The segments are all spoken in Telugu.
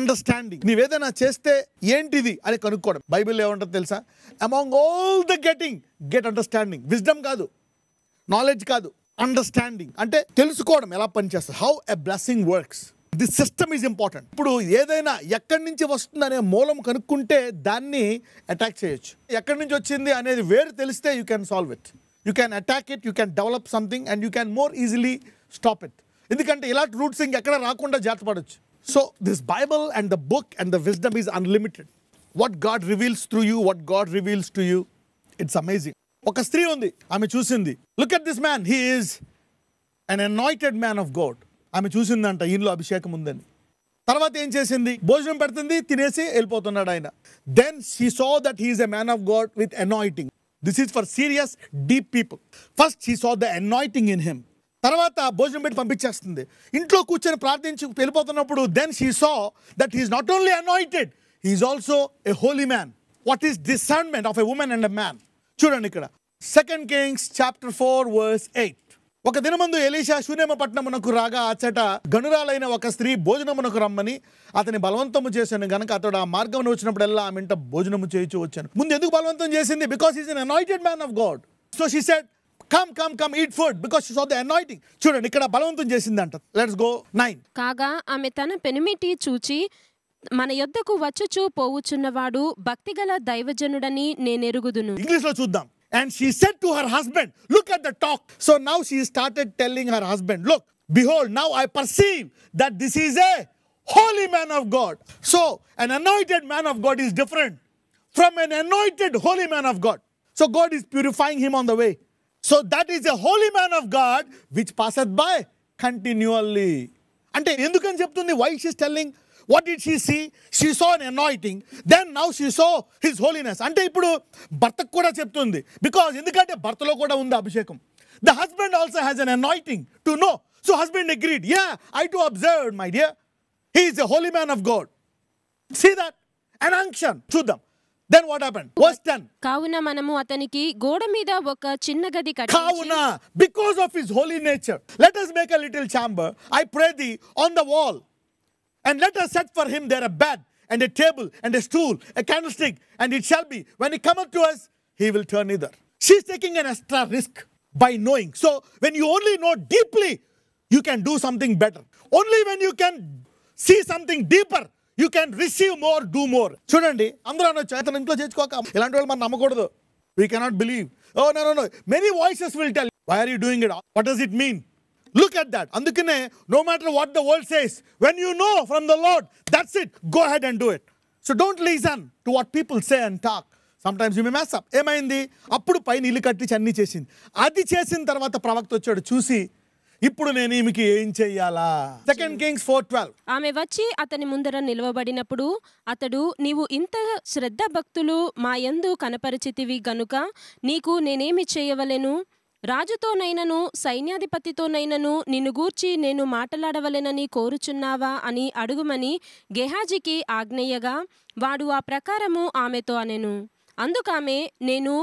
అండర్స్టాండింగ్ నీవేదైనా చేస్తే ఏంటిది అని కనుక్కోవడం బైబిల్ ఏమంటారు తెలుసా among all the getting get understanding wisdom కాదు నాలెడ్జ్ కాదు అండర్స్టాండింగ్ అంటే తెలుసుకోవడం ఎలా పనిచేస్తుంది how a blessing works the system is important ఇప్పుడు ఏదైనా ఎక్కడి నుంచి వస్తుందనే మూలం కనుక్కుంటే దాన్ని అటాక్ చేయొచ్చు ఎక్కడి నుంచి వచ్చింది అనేది వేరు తెలిస్తే you can solve it you can attack it you can develop something and you can more easily stop it ఎందుకంటే ఇలాంటి రూట్స్ ఇంకెక్కడ రాకుండా జాతపడచ్చు so this Bible and the book and the wisdom is unlimited what God reveals through you what God reveals to you it's amazing ఒక స్త్రీ ఉంది ఆమె చూసింది look at this man he is an anointed man of God ఆమె చూసిందంట ఈయనలో అభిషేకం ఉందని తర్వాత ఏం చేసింది భోజనం పెడుతుంది తినేసి వెళ్ళిపోతున్నాడు ఆయన then she saw that he's a man of God with anointing this is for serious deep people first she saw the anointing in him తర్వాత భోజనం పెట్టి పంపించేస్తుంది ఇంట్లో కూర్చొని ప్రార్థించి వెళ్ళిపోతున్నప్పుడు then she saw that he's not only anointed he's also a holy man what is discernment of a woman and a man చూడండి ఇక్కడ second Kings chapter four verse eight ఒక ముందు ఎలీషా శూన్యమపట్నమునకు రాగా అచ్చట గనురాలైన ఒక స్త్రీ భోజనమునకు రమ్మని అతని బలవంతము చేశాను గనక అతడు ఆ మార్గం వచ్చినప్పుడల్లా ఆమె భోజనము చేయొచ్చు వచ్చాను ముందు ఎందుకు బలవంతం చేసింది because is an anointed man of God so she said come come come eat food because you saw the anointing చూడండి ఇక్కడ బలవంతం చేసిందంట లెట్స్ గో నైన్ కాగా ఆమె తన పెనిమిటి చూచి మన యొద్దకు వచ్చుచూ పోవుచున్నవాడు భక్తిగల దైవజనుడని ఎరుగుదును ఇంగ్లీష్ లో చూద్దాం and she said to her husband look at the talk so now she started telling her husband look behold now I perceive that this is a holy man of God so an anointed man of God is different from an anointed holy man of God. So, God is purifying him on the way. So that is a holy man of God which passeth by continually అంటే ఎందుకని చెప్తుంది why she's telling what did she see she saw an anointing then now she saw his holiness అంటే ఇప్పుడు భర్తకు కూడా చెప్తుంది బికాజ్ ఎందుకంటే భర్తలో కూడా ఉంది అభిషేకం the husband also has an anointing to know so husband agreed yeah I to observe my dear he is a holy man of God see that an unction చూద్దాం Then what happened? Verse 10. Kavuna manamu ataniki godamida oka chinnagadi kattinchi. Kavuna, because of his holy nature. Let us make a little chamber. I pray thee on the wall. And let us set for him there a bed and a table and a stool, a candlestick. And it shall be, when he cometh to us, he will turn either. She's taking an extra risk by knowing. So when you only know deeply, you can do something better. Only when you can see something deeper, you can receive more do more చూడండి అందరూ అనొచ్చు అతను ఇంట్లో చేర్చుకోక ఇలాంటి వాళ్ళు మనం నమ్మకూడదు we cannot believe oh no no many voices will tell why are you doing it what does it mean look at that అందుకనే no matter what the world says when you know from the Lord that's it go ahead and do it so don't listen to what people say and talk times you may mess up ఏమైంది అప్పుడు పైన ఇల్లు కట్టించి అన్నీ చేసింది అది చేసిన తర్వాత ప్రవక్త వచ్చాడు చూసి ఇప్పుడు నేను ఈమెకి ఏం చెయ్యాలా సెకండ్ కింగ్స్ ఫోర్ ట్వెల్వ్ ఆమె వచ్చి అతని ముందర నిలవబడినప్పుడు అతడు నీవు ఇంత శ్రద్ధ భక్తులు మా యందు కనపరిచితివి గనుక నీకు నేనేమి చేయవలెను రాజుతోనైనను సైన్యాధిపతితోనైనను నిన్ను గూర్చి నేను మాట్లాడవలెనని కోరుచున్నావా అని అడుగుమని గెహాజీకి ఆగ్నేయగా వాడు ఆ ప్రకారము ఆమెతో అనెను అందుకామె నేను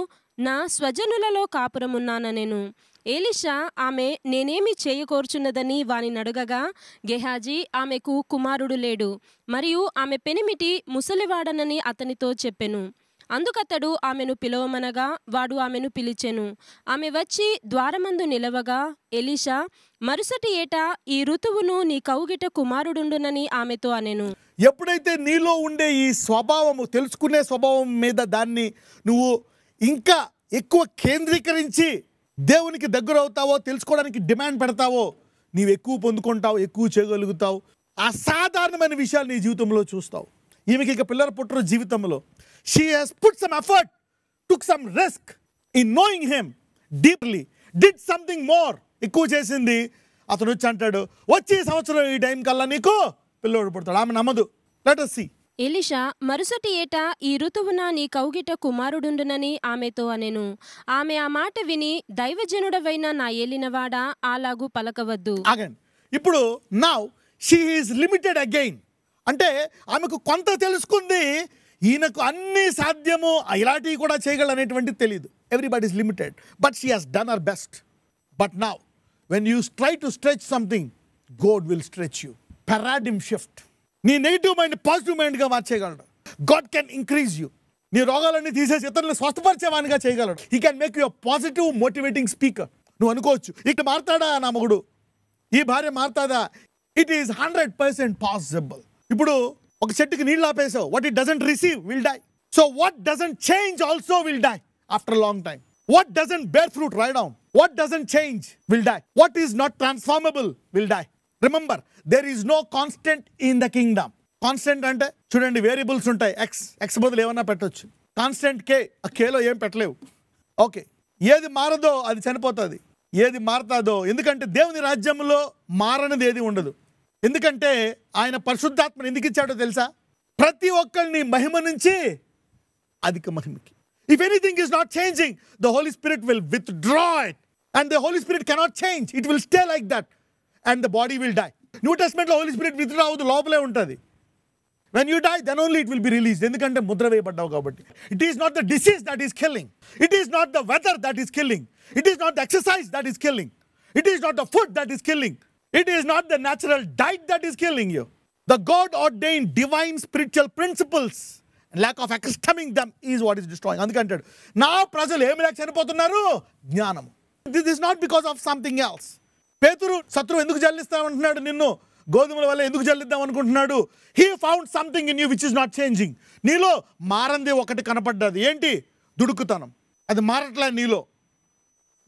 నా స్వజనులలో కాపురమున్నాననెను ఏలిషా ఆమె నేనేమి చేయకోర్చున్నదని నడుగగా గెహాజీ ఆమెకు కుమారుడు లేడు మరియు ఆమె పెనిమిటి ముసలివాడనని అతనితో చెప్పెను అందుకతడు ఆమెను పిలవమనగా వాడు ఆమెను పిలిచెను ఆమె వచ్చి ద్వారమందు నిలవగా ఎలీషా మరుసటి ఏట ఈ ఋతువును నీ కౌగిట కుమారుడుండునని ఆమెతో అనెను ఎప్పుడైతే నీలో ఉండే ఈ స్వభావము తెలుసుకునే స్వభావం మీద దాన్ని నువ్వు ఇంకా ఎక్కువ కేంద్రీకరించి దేవునికి దగ్గర అవుతావో తెలుసుకోవడానికి డిమాండ్ పెడతావో నీవు ఎక్కువ పొందుకుంటావు ఎక్కువ చేయగలుగుతావు అసాధారణమైన విషయాలు నీ జీవితంలో చూస్తావు ఈమెకి ఇక పిల్లలు పుట్టరు జీవితంలో she has put some effort took some risk in knowing him deeply did something more ఎక్కువ చేసింది అతను వచ్చి అంటాడు వచ్చే సంవత్సరం ఈ టైం కల్లా నీకు పిల్లోడు పుడతాడు ఆమె నమ్మదు లెట్ అస్ సీ ఎలిషా మరుసటి ఏటా ఈ ఋతువున నీ కౌగిట కుమారుడుండునని ఆమెతో అనెను ఆమె ఆ మాట విని దైవజనుడవైన నా ఏలినవాడా అలాగూ పలకవద్దు ఇప్పుడు నా లిమిటెడ్ అగైన్ అంటే ఆమెకు కొంత తెలుసుకుంది ఈయనకు అన్ని సాధ్యము ఇలాంటివి కూడా చేయగలరు అనేటువంటిది తెలియదు everybody is limited but she has done her best but now when you try to stretch something God will stretch you paradigm shift నీ నెగిటివ్ మైండ్ పాజిటివ్ మైండ్గా మార్చేయగలడు గాడ్ కెన్ ఇంక్రీజ్ యూ నీ రోగాలన్నీ తీసేసి ఇతరులను స్వస్థపరిచేవానిగా చేయగలడు he can make you positive motivating speaker నువ్వు అనుకోవచ్చు ఇటు మారుతాడా నా మగుడు ఈ భార్య మారుతాదా it is hundred percent possible ఇప్పుడు ఒక చెట్టుకి నీళ్ళు ఆపేసావు what it doesn't receive will die so what doesn't change also will die after long time what doesn't bear fruit ride down what doesn't change will die what is not transformable will die remember there is no constant in the kingdom constant అంటే చూడండి వేరియబుల్స్ ఉంటాయి ఎక్స్ ఎక్స్ బదులు ఏమన్నా పెట్టచ్చు కాన్స్టెంట్ కే ఆ కేలో ఏం పెట్టలేవు ఓకే ఏది మారదో అది చనిపోతుంది ఏది మారతాదో ఎందుకంటే దేవుని రాజ్యంలో మారనిది ఏది ఉండదు ఎందుకంటే ఆయన పరిశుద్ధాత్మను ఎందుకు ఇచ్చాడో తెలుసా ప్రతి ఒక్కరిని మహిమ నుంచి అధిక మహిమకి if anything is not changing the Holy Spirit will withdraw it and the Holy Spirit cannot change it will stay like that and the body will die new టెస్ట్మెంట్లో హోలీ స్పిరిట్ విత్ అవుతూ లోపలే ఉంటుంది when you die then only it will be release ఎందుకంటే ముద్ర వేయబడ్డావు కాబట్టి it is not the disease that is killing it is not the weather that is killing it is not the exercise that is killing it is not the food that is killing it is not the natural diet that is killing you the God or డెయిన్ divine spiritual principles lack of ఎక్స్టమింగ్ them is what is destroying అందుకంటాడు నా ప్రజలు ఏమి లేక చనిపోతున్నారు జ్ఞానం this is not because of something else Peturu శత్రువు ఎందుకు జల్లిస్తామంటున్నాడు నిన్ను గోధుమల వల్ల ఎందుకు జల్లిద్దాం అనుకుంటున్నాడు he found something in you which is not changing నీలో మారంది ఒకటి కనపడ్డది ఏంటి దుడుకుతనం అది మారట్లే నీలో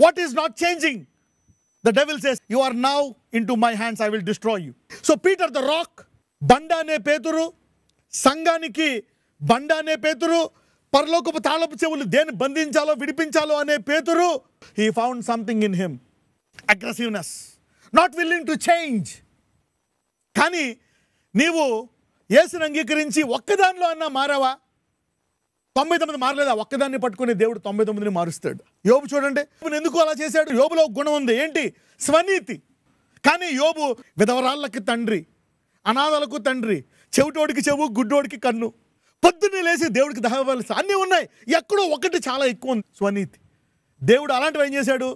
what is not changing the devil says you are now into my hands I will destroy you so Peter the rock బండ అనే పేతురు సంఘానికి బండ అనే పేతురు పరలోకపు తాళపు చెవులు దేన్ని బంధించాలో విడిపించాలో అనే Peturu he found something in him aggressiveness not willing to change కానీ నీవు యేసుని అంగీకరించి ఒక్కదానిలో అన్నా మారావా తొంభై తొమ్మిది మారలేదా ఒక్కదాన్ని పట్టుకునే దేవుడు తొంభై తొమ్మిదిని మారుస్తాడు యోబు చూడండి ఎందుకు అలా చేశాడు యోబులో గుణం ఉంది ఏంటి స్వనీతి కానీ యోబు విధవరాళ్ళకి తండ్రి అనాథలకు తండ్రి చెవిటోడికి చెవు గుడ్డోడికి కన్ను పొద్దున్నే లేచి దేవుడికి దహవలసి అన్నీ ఉన్నాయి ఎక్కడో ఒకటి చాలా ఎక్కువ ఉంది స్వనీతి దేవుడు అలాంటివి ఏం చేశాడు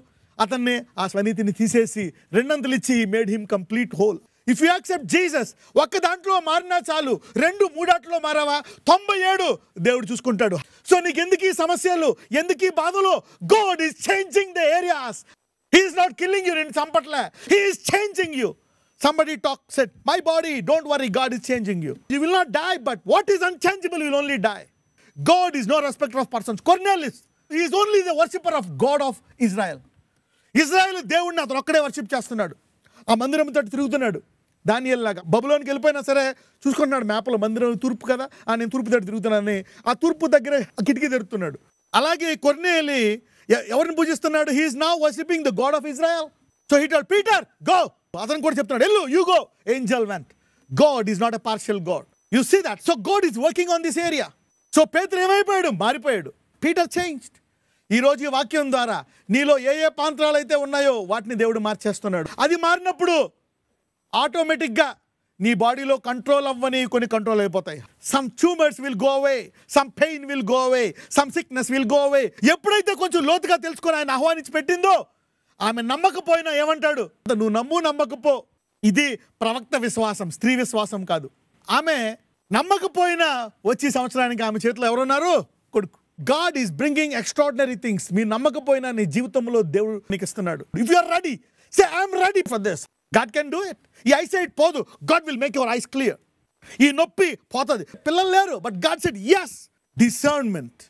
అతన్ని ఆ స్వనీతిని తీసేసి రెండంతలు ఇచ్చి made him complete whole if you accept Jesus ఒక్క దాంట్లో మారినా చాలు రెండు మూడాట్లో మారావా తొంభై ఏడు దేవుడు చూసుకుంటాడు సో నీకు ఎందుకు ఈ సమస్యలు ఎందుకు ఈ బాధలు God is changing the areas he is not killing you నేను చంపట్లే he is changing you somebody talk set my body don't worry God is changing you you will not die but what is unchangeable will only die God is no respect of persons Cornelius is only the worshipper of God of Israel Israel దేవుడిని అతను ఒక్కడే వర్షిప్ చేస్తున్నాడు ఆ మందిరం తోటి తిరుగుతున్నాడు దానియల్లాగా బబులోనికి వెళ్ళిపోయినా సరే చూసుకుంటున్నాడు మ్యాప్లో మందిరం తూర్పు కదా ఆ నేను తూర్పు తోటి తిరుగుతున్నానని ఆ తూర్పు దగ్గర కిటికీ తెరుతున్నాడు అలాగే కొన్నేలి ఎవరిని పూజిస్తున్నాడు హీఈస్ నా worshipping the God of Israel so he Peter go అతను కూడా చెప్తున్నాడు ఎల్లు you go angel want God is not a partial God you see that so God is working on this area so పేదరు ఏమైపోయాడు మారిపోయాడు పీటర్ చేంజ్డ్ ఈరోజు ఈ వాక్యం ద్వారా నీలో ఏ ఏ పాంత్రాలు అయితే ఉన్నాయో వాటిని దేవుడు మార్చేస్తున్నాడు అది మారినప్పుడు ఆటోమేటిక్గా నీ బాడీలో కంట్రోల్ అవ్వని కొన్ని కంట్రోల్ అయిపోతాయి some tumours will go away some pain will go away some sickness will go away ఎప్పుడైతే కొంచెం లోతుగా తెలుసుకొని ఆయన ఆహ్వానించి పెట్టిందో ఆమె నమ్మకపోయినా ఏమంటాడు నువ్వు నమ్ము నమ్మకపో ఇది ప్రవక్త విశ్వాసం స్త్రీ విశ్వాసం కాదు ఆమె నమ్మకపోయినా వచ్చే సంవత్సరానికి ఆమె చేతిలో ఎవరున్నారు కొడుకు God is bringing extraordinary things మీరు నమ్మకపోయినా నీ జీవితంలో దేవుడు నీకు ఇస్తున్నాడు if you are ready say I'm ready for this God can do it ఈ ఐ సైడ్ పోదు God will make your eyes clear ఈ నొప్పి పోతుంది పిల్లలు లేరు but God sets discernment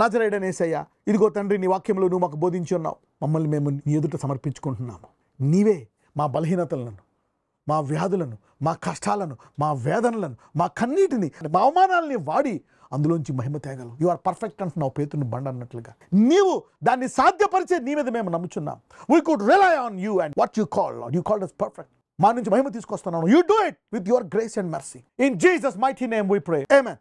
నాజరేడనేసయ్య ఇదిగో తండ్రి నీ వాక్యంలో నువ్వు మాకు బోధించి ఉన్నావు మమ్మల్ని మేము నీ ఎదుట సమర్పించుకుంటున్నాము నీవే మా బలహీనతలను మా వ్యాధులను మా కష్టాలను మా వేదనలను మా కన్నీటిని మా అవమానాలని వాడి అందులోంచి మహిమ తేగలు యు ఆర్ పర్ఫెక్ట్ నా పేతుని బండ అన్నట్లుగా నీవు దాన్ని సాధ్యపరిచే నీ మీద మేము నమ్ముచున్నాం we could rely on you and what you call you call is perfect మా నుంచి మహిమ తీసుకొస్తున్నాను you do it with your grace and mercy in Jesus mighty name we pray ఏమే